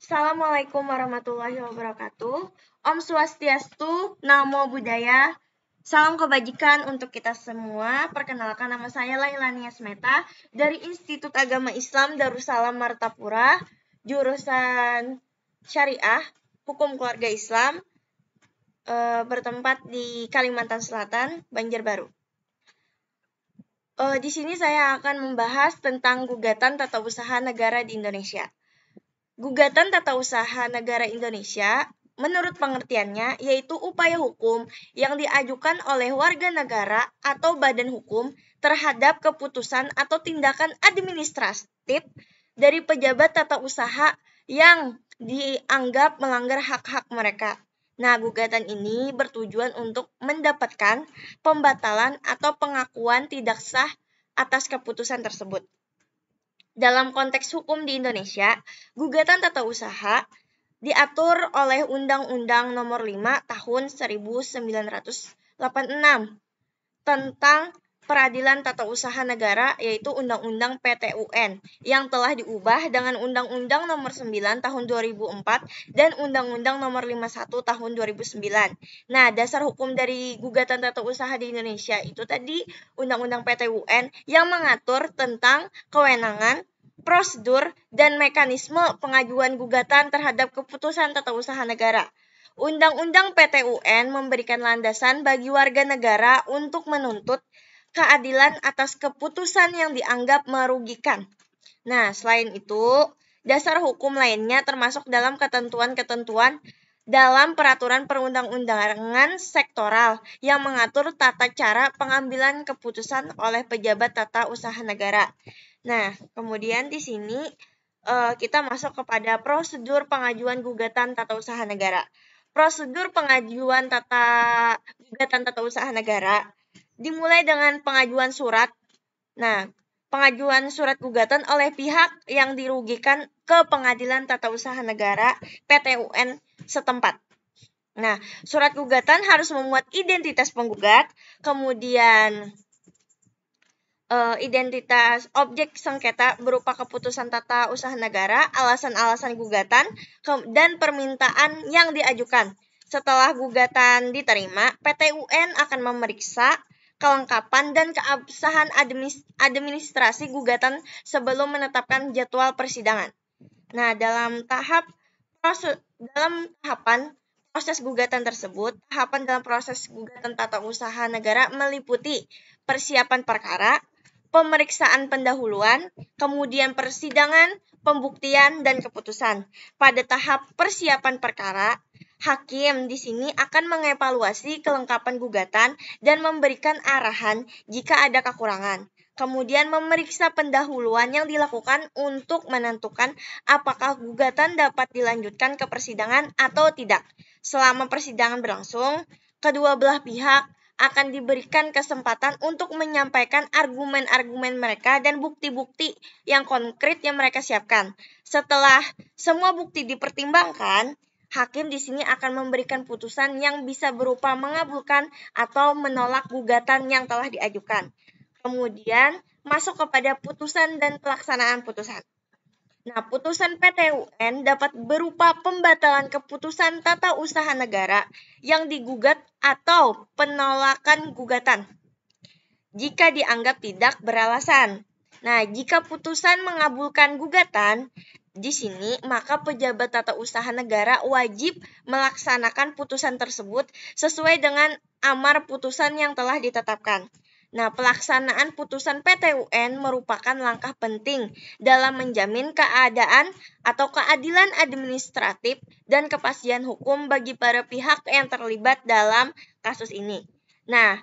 Assalamualaikum warahmatullahi wabarakatuh. Om Swastiastu, Namo Buddhaya. Salam kebajikan untuk kita semua. Perkenalkan nama saya Lailani Smeta dari Institut Agama Islam Darussalam Martapura, jurusan Syariah, Hukum Keluarga Islam, e, bertempat di Kalimantan Selatan, Banjarbaru. E, di sini saya akan membahas tentang gugatan tata usaha negara di Indonesia. Gugatan tata usaha negara Indonesia menurut pengertiannya yaitu upaya hukum yang diajukan oleh warga negara atau badan hukum terhadap keputusan atau tindakan administratif dari pejabat tata usaha yang dianggap melanggar hak-hak mereka. Nah, gugatan ini bertujuan untuk mendapatkan pembatalan atau pengakuan tidak sah atas keputusan tersebut. Dalam konteks hukum di Indonesia, gugatan tata usaha diatur oleh Undang-Undang Nomor 5 Tahun 1986 tentang Peradilan Tata Usaha Negara yaitu Undang-Undang PTUN yang telah diubah dengan Undang-Undang Nomor 9 Tahun 2004 dan Undang-Undang Nomor 51 Tahun 2009. Nah, dasar hukum dari gugatan tata usaha di Indonesia itu tadi Undang-Undang PTUN yang mengatur tentang kewenangan prosedur dan mekanisme pengajuan gugatan terhadap keputusan tata usaha negara. Undang-Undang PTUN memberikan landasan bagi warga negara untuk menuntut keadilan atas keputusan yang dianggap merugikan. Nah, selain itu, dasar hukum lainnya termasuk dalam ketentuan-ketentuan dalam peraturan perundang-undangan sektoral yang mengatur tata cara pengambilan keputusan oleh pejabat tata usaha negara. Nah, kemudian di sini eh, kita masuk kepada prosedur pengajuan gugatan tata usaha negara. Prosedur pengajuan tata gugatan tata usaha negara dimulai dengan pengajuan surat. Nah, pengajuan surat gugatan oleh pihak yang dirugikan ke Pengadilan Tata Usaha Negara PTUN setempat. Nah, surat gugatan harus memuat identitas penggugat, kemudian eh, identitas objek sengketa berupa keputusan tata usaha negara, alasan-alasan gugatan, dan permintaan yang diajukan. Setelah gugatan diterima, PTUN akan memeriksa kelengkapan dan keabsahan administrasi gugatan sebelum menetapkan jadwal persidangan. Nah, dalam tahap proses dalam tahapan proses gugatan tersebut, tahapan dalam proses gugatan tata usaha negara meliputi persiapan perkara, pemeriksaan pendahuluan, kemudian persidangan, pembuktian, dan keputusan. Pada tahap persiapan perkara, Hakim di sini akan mengevaluasi kelengkapan gugatan dan memberikan arahan jika ada kekurangan. Kemudian memeriksa pendahuluan yang dilakukan untuk menentukan apakah gugatan dapat dilanjutkan ke persidangan atau tidak. Selama persidangan berlangsung, kedua belah pihak akan diberikan kesempatan untuk menyampaikan argumen-argumen mereka dan bukti-bukti yang konkret yang mereka siapkan. Setelah semua bukti dipertimbangkan, hakim di sini akan memberikan putusan yang bisa berupa mengabulkan atau menolak gugatan yang telah diajukan. Kemudian masuk kepada putusan dan pelaksanaan putusan. Nah, putusan PTUN dapat berupa pembatalan keputusan tata usaha negara yang digugat atau penolakan gugatan jika dianggap tidak beralasan. Nah, jika putusan mengabulkan gugatan, di sini, maka pejabat tata usaha negara wajib melaksanakan putusan tersebut sesuai dengan amar putusan yang telah ditetapkan. Nah, pelaksanaan putusan PTUN merupakan langkah penting dalam menjamin keadaan atau keadilan administratif dan kepastian hukum bagi para pihak yang terlibat dalam kasus ini. Nah,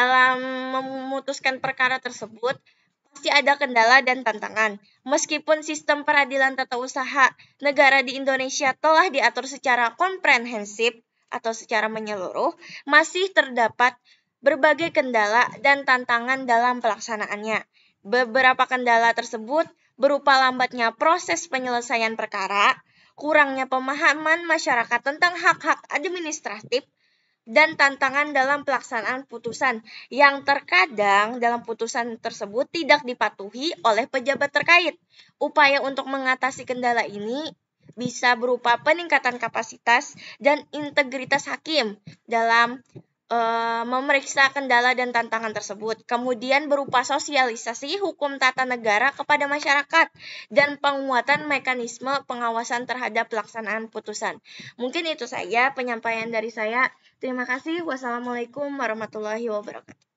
dalam memutuskan perkara tersebut, pasti ada kendala dan tantangan. Meskipun sistem peradilan tata usaha negara di Indonesia telah diatur secara komprehensif atau secara menyeluruh, masih terdapat berbagai kendala dan tantangan dalam pelaksanaannya. Beberapa kendala tersebut berupa lambatnya proses penyelesaian perkara, kurangnya pemahaman masyarakat tentang hak-hak administratif, dan tantangan dalam pelaksanaan putusan yang terkadang dalam putusan tersebut tidak dipatuhi oleh pejabat terkait. Upaya untuk mengatasi kendala ini bisa berupa peningkatan kapasitas dan integritas hakim dalam Eh, memeriksa kendala dan tantangan tersebut, kemudian berupa sosialisasi hukum tata negara kepada masyarakat dan penguatan mekanisme pengawasan terhadap pelaksanaan putusan. Mungkin itu saja penyampaian dari saya. Terima kasih. Wassalamualaikum warahmatullahi wabarakatuh.